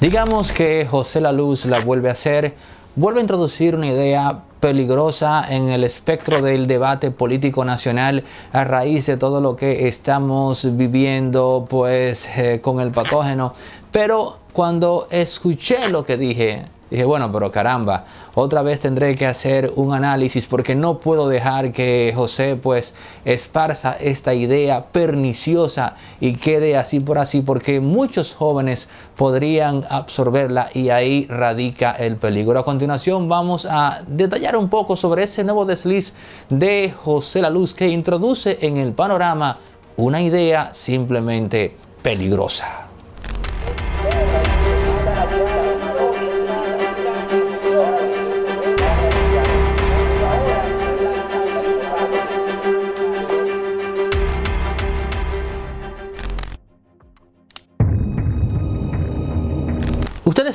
Digamos que José La Luz la vuelve a hacer, vuelve a introducir una idea peligrosa en el espectro del debate político nacional a raíz de todo lo que estamos viviendo pues eh, con el patógeno. Pero cuando escuché lo que dije, Dije, bueno, pero caramba, otra vez tendré que hacer un análisis porque no puedo dejar que José pues esparza esta idea perniciosa y quede así por así porque muchos jóvenes podrían absorberla y ahí radica el peligro. A continuación vamos a detallar un poco sobre ese nuevo desliz de José La Luz que introduce en el panorama una idea simplemente peligrosa.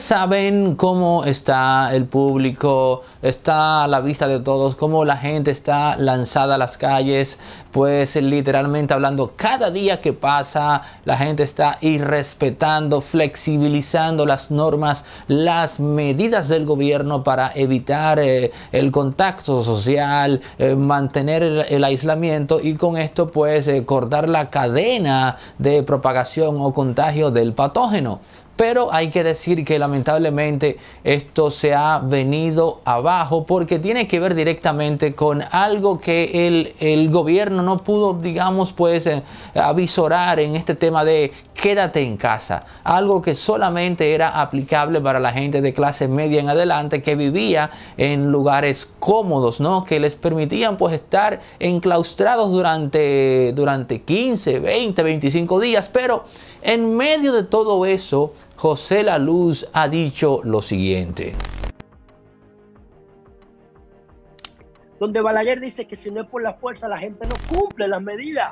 saben cómo está el público, está a la vista de todos, cómo la gente está lanzada a las calles, pues literalmente hablando, cada día que pasa la gente está irrespetando, flexibilizando las normas, las medidas del gobierno para evitar eh, el contacto social, eh, mantener el, aislamiento y con esto pues eh, cortar la cadena de propagación o contagio del patógeno. Pero hay que decir que lamentablemente esto se ha venido abajo porque tiene que ver directamente con algo que el, gobierno no pudo, digamos, pues eh, avisorar en este tema de quédate en casa. Algo que solamente era aplicable para la gente de clase media en adelante que vivía en lugares cómodos, ¿no? Que les permitían pues estar enclaustrados durante, durante 15, 20, 25 días. Pero en medio de todo eso, José La Luz ha dicho lo siguiente. Donde Balayer dice que si no es por la fuerza la gente no cumple las medidas.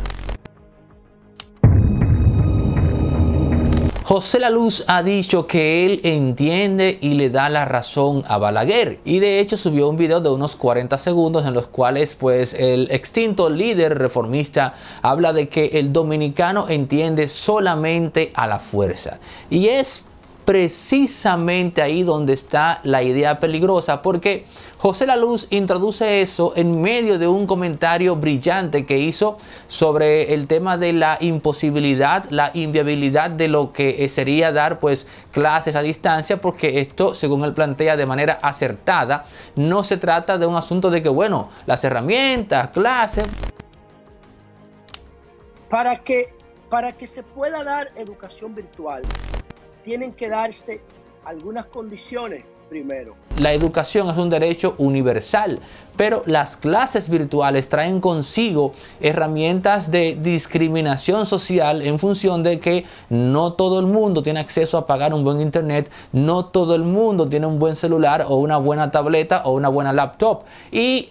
José La Luz ha dicho que él entiende y le da la razón a Balaguer y de hecho subió un video de unos 40 segundos en los cuales pues el extinto líder reformista habla de que el dominicano entiende solamente a la fuerza y es precisamente ahí donde está la idea peligrosa, porque José La Luz introduce eso en medio de un comentario brillante que hizo sobre el tema de la imposibilidad, la inviabilidad de lo que sería dar pues clases a distancia, porque esto, según él plantea de manera acertada, no se trata de un asunto de que, bueno, las herramientas, clases... Para que, para que se pueda dar educación virtual, tienen que darse algunas condiciones primero. La educación es un derecho universal, pero las clases virtuales traen consigo herramientas de discriminación social en función de que no todo el mundo tiene acceso a pagar un buen internet, no todo el mundo tiene un buen celular o una buena tableta o una buena laptop. Y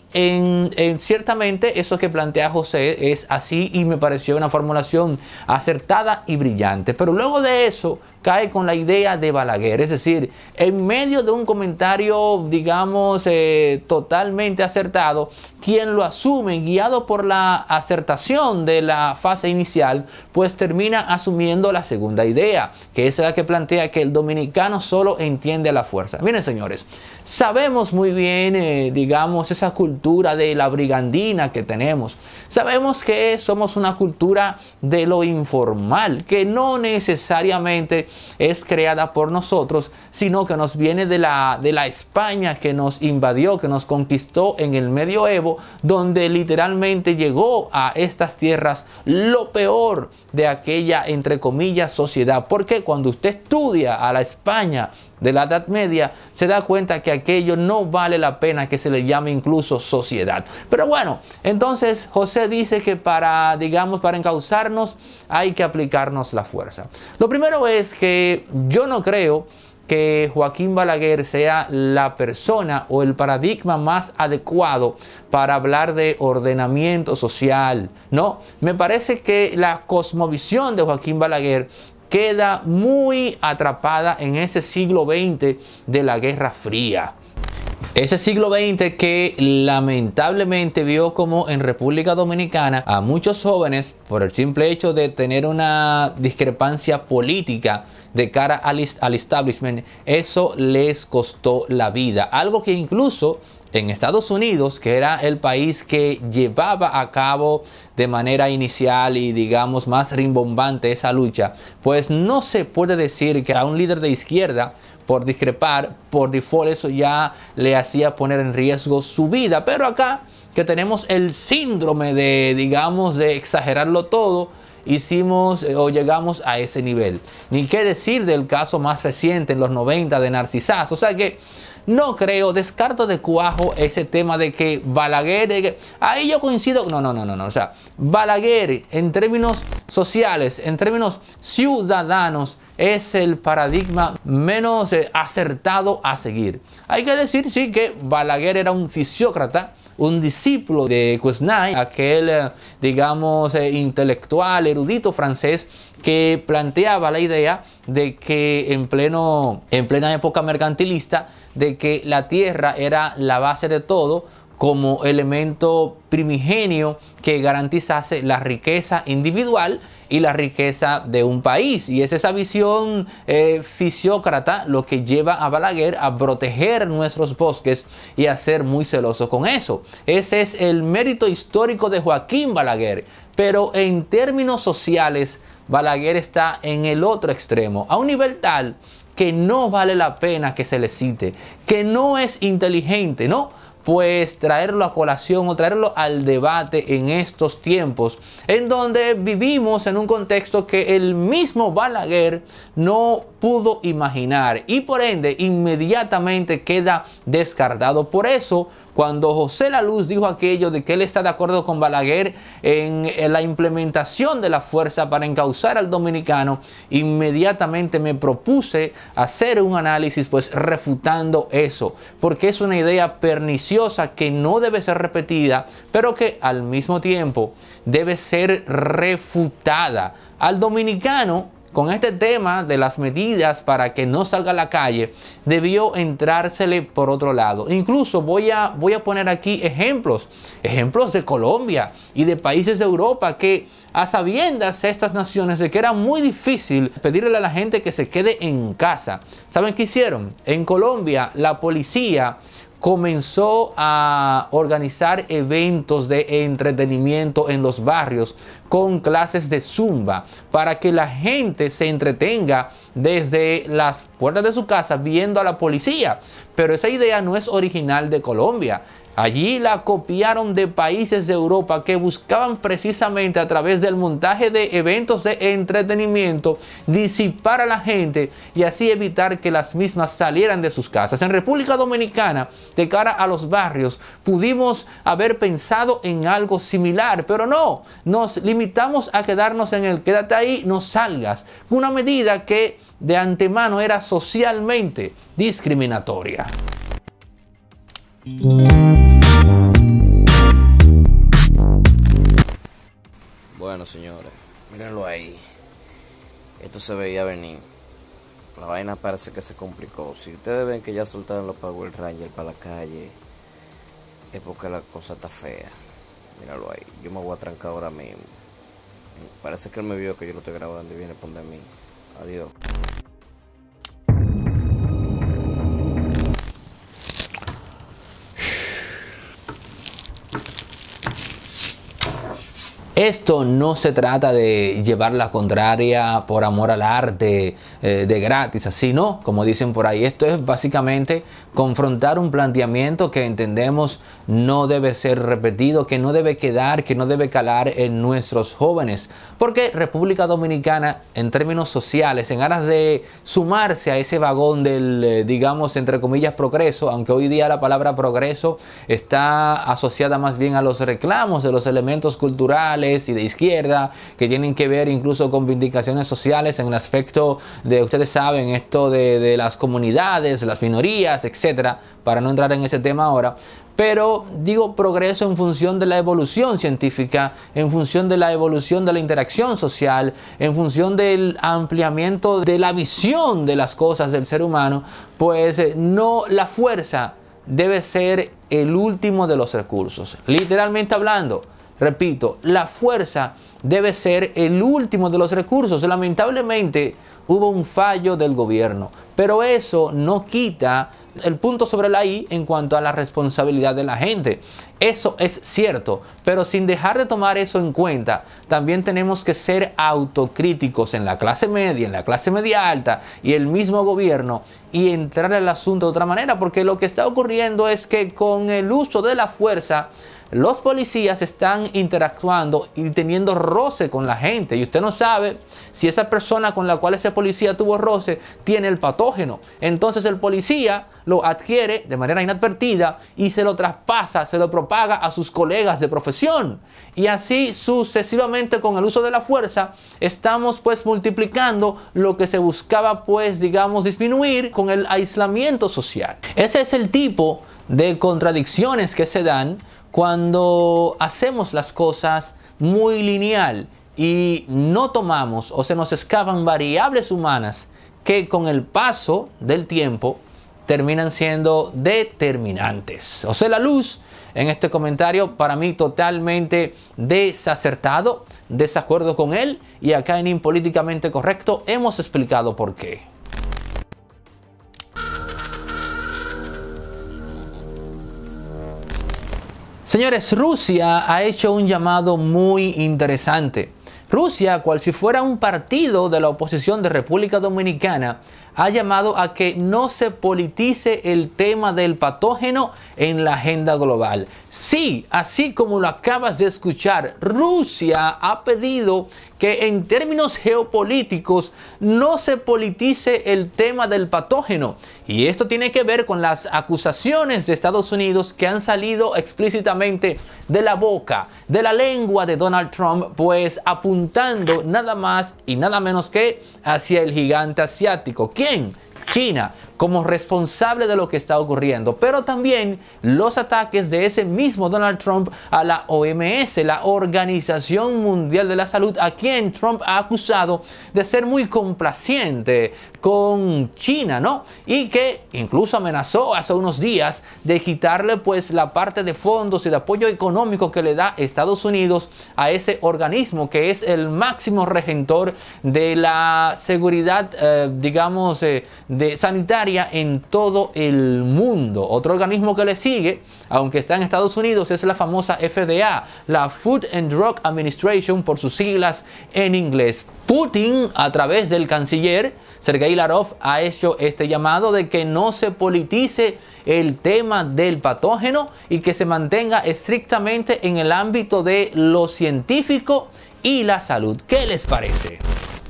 ciertamente eso que plantea José es así y me pareció una formulación acertada y brillante. Pero luego de eso cae con la idea de Balaguer, es decir, en medio de un comentario, digamos, eh, totalmente totalmente acertado, quien lo asume guiado por la acertación de la fase inicial, pues termina asumiendo la segunda idea, que es la que plantea que el dominicano solo entiende a la fuerza. Miren señores, sabemos muy bien, eh, digamos, esa cultura de la brigandina que tenemos. Sabemos que somos una cultura de lo informal, que no necesariamente es creada por nosotros, sino que nos viene de la, de la España que nos invadió, que nos conquistó en el medioevo, donde literalmente llegó a estas tierras lo peor de aquella, entre comillas, sociedad. Porque cuando usted estudia a la España de la Edad Media, se da cuenta que aquello no vale la pena que se le llame incluso sociedad. Pero bueno, entonces José dice que para, digamos, para encauzarnos hay que aplicarnos la fuerza. Lo primero es que yo no creo que Joaquín Balaguer sea la persona o el paradigma más adecuado para hablar de ordenamiento social. No, me parece que la cosmovisión de Joaquín Balaguer queda muy atrapada en ese siglo XX de la Guerra Fría. Ese siglo XX que lamentablemente vio como en República Dominicana a muchos jóvenes, por el simple hecho de tener una discrepancia política de cara al, al establishment, eso les costó la vida. Algo que incluso en Estados Unidos, que era el país que llevaba a cabo de manera inicial y digamos más rimbombante esa lucha, pues no se puede decir que a un líder de izquierda por discrepar, por default eso ya le hacía poner en riesgo su vida. Pero acá que tenemos el síndrome de, digamos, de exagerarlo todo, hicimos eh, o llegamos a ese nivel. Ni qué decir del caso más reciente en los 90 de Narcisas O sea que no creo, descarto de cuajo ese tema de que Balaguer, ahí yo coincido, no, no, no, no, no, o sea, Balaguer en términos sociales, en términos ciudadanos, es el paradigma menos eh, acertado a seguir. Hay que decir, sí, que Balaguer era un fisiócrata, un discípulo de Quesnay, aquel, eh, digamos, eh, intelectual, erudito francés, que planteaba la idea de que en, pleno, en plena época mercantilista, de que la tierra era la base de todo como elemento primigenio que garantizase la riqueza individual y la riqueza de un país. Y es esa visión eh, fisiócrata lo que lleva a Balaguer a proteger nuestros bosques y a ser muy celoso con eso. Ese es el mérito histórico de Joaquín Balaguer, pero en términos sociales, Balaguer está en el otro extremo, a un nivel tal que no vale la pena que se le cite, que no es inteligente, ¿no? Pues traerlo a colación o traerlo al debate en estos tiempos, en donde vivimos en un contexto que el mismo Balaguer no pudo imaginar y por ende inmediatamente queda descartado. Por eso cuando José La Luz dijo aquello de que él está de acuerdo con Balaguer en, la implementación de la fuerza para encauzar al dominicano, inmediatamente me propuse hacer un análisis pues refutando eso, porque es una idea perniciosa que no debe ser repetida, pero que al mismo tiempo debe ser refutada. Al dominicano con este tema de las medidas para que no salga a la calle, debió entrársele por otro lado. Incluso voy a, voy a poner aquí ejemplos, ejemplos de Colombia y de países de Europa que a sabiendas estas naciones de que era muy difícil pedirle a la gente que se quede en casa. ¿Saben qué hicieron? En Colombia la policía comenzó a organizar eventos de entretenimiento en los barrios con clases de zumba para que la gente se entretenga desde las puertas de su casa viendo a la policía. Pero esa idea no es original de Colombia. Allí la copiaron de países de Europa que buscaban precisamente a través del montaje de eventos de entretenimiento disipar a la gente y así evitar que las mismas salieran de sus casas. En República Dominicana, de cara a los barrios, pudimos haber pensado en algo similar, pero no, nos limitamos a quedarnos en el quédate ahí, no salgas. Una medida que de antemano era socialmente discriminatoria. señores, mírenlo ahí. Esto se veía venir. La vaina parece que se complicó. Si ustedes ven que ya soltaron los el Rangers para la calle, es porque la cosa está fea. Míralo ahí. Yo me voy a trancar ahora mismo. Parece que él me vio que yo lo estoy grabando y viene por mí. Adiós. Esto no se trata de llevar la contraria por amor al arte eh, de gratis, sino, como dicen por ahí. Esto es básicamente confrontar un planteamiento que entendemos no debe ser repetido, que no debe quedar, que no debe calar en nuestros jóvenes. Porque República Dominicana, en términos sociales, en aras de sumarse a ese vagón del, eh, digamos, entre comillas, progreso, aunque hoy día la palabra progreso está asociada más bien a los reclamos de los elementos culturales, y de izquierda, que tienen que ver incluso con vindicaciones sociales en el aspecto de, ustedes saben, esto de, de las comunidades, las minorías, etcétera, para no entrar en ese tema ahora, pero digo progreso en función de la evolución científica, en función de la evolución de la interacción social, en función del ampliamiento de la visión de las cosas del ser humano, pues eh, no la fuerza debe ser el último de los recursos, literalmente hablando. Repito, la fuerza debe ser el último de los recursos. Lamentablemente hubo un fallo del gobierno, pero eso no quita el punto sobre la I en cuanto a la responsabilidad de la gente. Eso es cierto, pero sin dejar de tomar eso en cuenta, también tenemos que ser autocríticos en la clase media, en la clase media alta y el mismo gobierno y entrar al asunto de otra manera, porque lo que está ocurriendo es que con el uso de la fuerza, los policías están interactuando y teniendo roce con la gente. Y usted no sabe si esa persona con la cual ese policía tuvo roce tiene el patógeno. Entonces el policía lo adquiere de manera inadvertida y se lo traspasa, se lo propone paga a sus colegas de profesión. Y así sucesivamente con el uso de la fuerza estamos pues multiplicando lo que se buscaba pues digamos disminuir con el aislamiento social. Ese es el tipo de contradicciones que se dan cuando hacemos las cosas muy lineal y no tomamos o se nos escapan variables humanas que con el paso del tiempo terminan siendo determinantes. O sea, la luz en este comentario para mí totalmente desacertado, desacuerdo con él y acá en Impolíticamente Correcto hemos explicado por qué. Señores, Rusia ha hecho un llamado muy interesante. Rusia, cual si fuera un partido de la oposición de República Dominicana, ha llamado a que no se politice el tema del patógeno en la agenda global. Sí, así como lo acabas de escuchar, Rusia ha pedido que en términos geopolíticos no se politice el tema del patógeno. Y esto tiene que ver con las acusaciones de Estados Unidos que han salido explícitamente de la boca, de la lengua de Donald Trump, pues apuntando nada más y nada menos que hacia el gigante asiático quién? China como responsable de lo que está ocurriendo, pero también los ataques de ese mismo Donald Trump a la OMS, la Organización Mundial de la Salud, a quien Trump ha acusado de ser muy complaciente con China, ¿no? Y que incluso amenazó hace unos días de quitarle pues la parte de fondos y de apoyo económico que le da Estados Unidos a ese organismo que es el máximo regentor de la seguridad, eh, digamos, eh, de sanitaria en todo el mundo. Otro organismo que le sigue, aunque está en Estados Unidos, es la famosa FDA, la Food and Drug Administration por sus siglas en inglés. Putin, a través del canciller Sergei Larov, ha hecho este llamado de que no se politice el tema del patógeno y que se mantenga estrictamente en el ámbito de lo científico y la salud. ¿Qué les parece?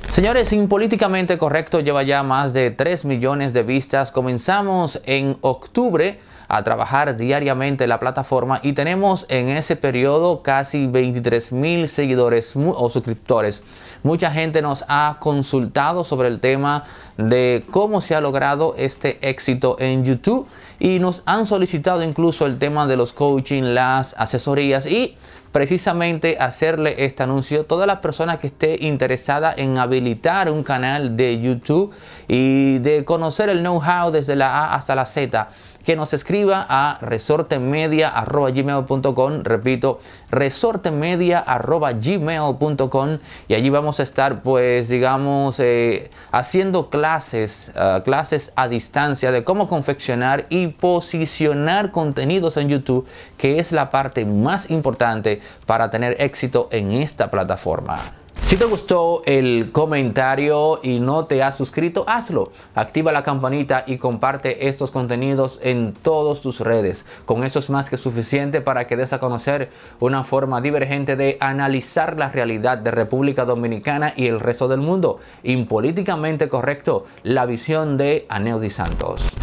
Señores, sin políticamente correcto lleva ya más de 3 millones de vistas. Comenzamos en octubre a trabajar diariamente la plataforma y tenemos en ese periodo casi 23 mil seguidores o suscriptores. Mucha gente nos ha consultado sobre el tema de cómo se ha logrado este éxito en YouTube y nos han solicitado incluso el tema de los coaching, las asesorías y precisamente hacerle este anuncio a todas las personas que esté interesada en habilitar un canal de YouTube y de conocer el know-how desde la A hasta la Z, que nos escriba a resortemedia.gmail.com, repito, resortemedia.gmail.com y allí vamos a estar pues digamos eh, haciendo clases, ah, clases a distancia de cómo confeccionar y posicionar contenidos en YouTube, que es la parte más importante para tener éxito en esta plataforma. Si te gustó el comentario y no te has suscrito, hazlo. Activa la campanita y comparte estos contenidos en todas tus redes. Con eso es más que suficiente para que des a conocer una forma divergente de analizar la realidad de República Dominicana y el resto del mundo. Impolíticamente correcto, la visión de di Santos.